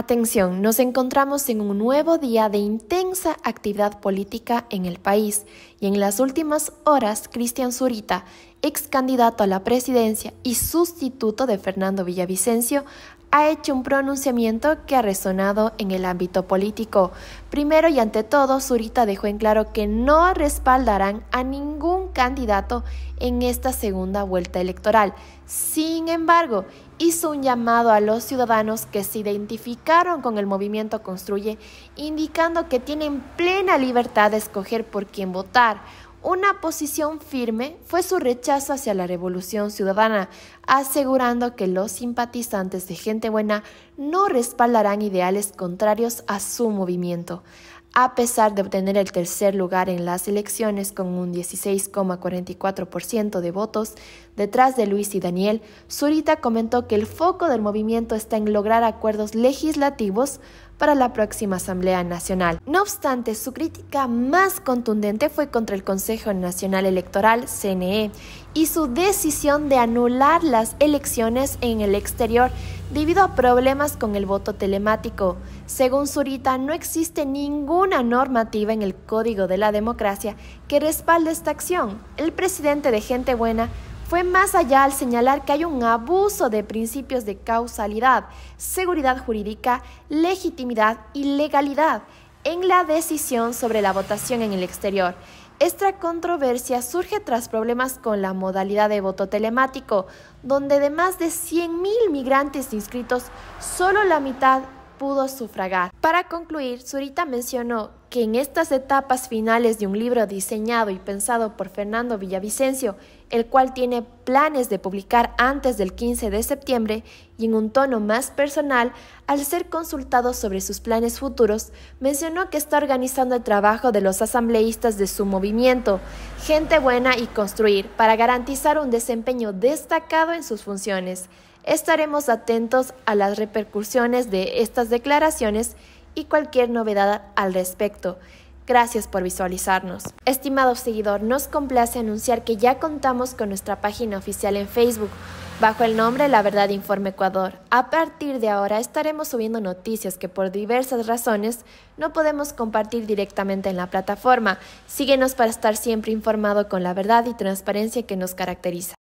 Atención, nos encontramos en un nuevo día de intensa actividad política en el país y en las últimas horas Cristian Zurita, ex candidato a la presidencia y sustituto de Fernando Villavicencio, ha hecho un pronunciamiento que ha resonado en el ámbito político. Primero y ante todo, Zurita dejó en claro que no respaldarán a ningún candidato en esta segunda vuelta electoral. Sin embargo, hizo un llamado a los ciudadanos que se identificaron con el movimiento Construye, indicando que tienen plena libertad de escoger por quién votar. Una posición firme fue su rechazo hacia la revolución ciudadana, asegurando que los simpatizantes de Gente Buena no respaldarán ideales contrarios a su movimiento a pesar de obtener el tercer lugar en las elecciones con un 16,44% de votos detrás de Luis y Daniel, Zurita comentó que el foco del movimiento está en lograr acuerdos legislativos para la próxima Asamblea Nacional. No obstante, su crítica más contundente fue contra el Consejo Nacional Electoral, CNE, y su decisión de anular las elecciones en el exterior debido a problemas con el voto telemático. Según Zurita, no existe ninguna normativa en el Código de la Democracia que respalde esta acción. El presidente de Gente Buena fue más allá al señalar que hay un abuso de principios de causalidad, seguridad jurídica, legitimidad y legalidad en la decisión sobre la votación en el exterior. Esta controversia surge tras problemas con la modalidad de voto telemático, donde de más de 100.000 migrantes inscritos, solo la mitad pudo sufragar. Para concluir, Zurita mencionó que en estas etapas finales de un libro diseñado y pensado por Fernando Villavicencio, el cual tiene planes de publicar antes del 15 de septiembre y en un tono más personal, al ser consultado sobre sus planes futuros, mencionó que está organizando el trabajo de los asambleístas de su movimiento, Gente Buena y Construir, para garantizar un desempeño destacado en sus funciones. Estaremos atentos a las repercusiones de estas declaraciones y cualquier novedad al respecto. Gracias por visualizarnos. Estimado seguidor, nos complace anunciar que ya contamos con nuestra página oficial en Facebook bajo el nombre La Verdad Informe Ecuador. A partir de ahora estaremos subiendo noticias que por diversas razones no podemos compartir directamente en la plataforma. Síguenos para estar siempre informado con la verdad y transparencia que nos caracteriza.